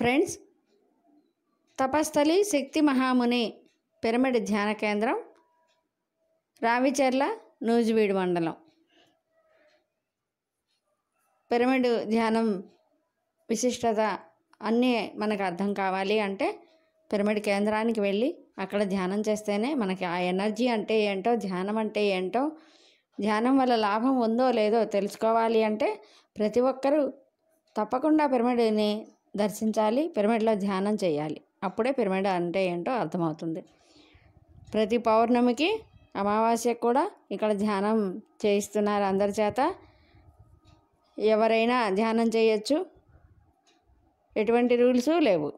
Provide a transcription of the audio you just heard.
friends తపస్థలి శక్తి మహాముని pyramid ధ్యాన కేంద్రం రావిచెర్ల నూజివీడు మండలం పిరమిడ్ ధ్యానం విశిష్టత అన్నీ మనకు అర్థం కావాలి అంటే పిరమిడ్ కేంద్రానికి వెళ్ళి అక్కడ ధ్యానం చేస్తేనే మనకి ఆ ఎనర్జీ అంటే ఏంటో ధ్యానం అంటే ఏంటో ధ్యానం వల్ల లాభం ఉందో లేదో తెలుసుకోవాలి అంటే ప్రతి ఒక్కరూ తప్పకుండా పిరమిడ్ని దర్శించాలి పిరమిడ్లో ధ్యానం చేయాలి అప్పుడే పిరమిడ్ అంటే ఏంటో అర్థమవుతుంది ప్రతి పౌర్ణమికి అమావాస్యకు కూడా ఇక్కడ ధ్యానం చేయిస్తున్నారు అందరి చేత ఎవరైనా ధ్యానం చేయొచ్చు ఎటువంటి రూల్స్ లేవు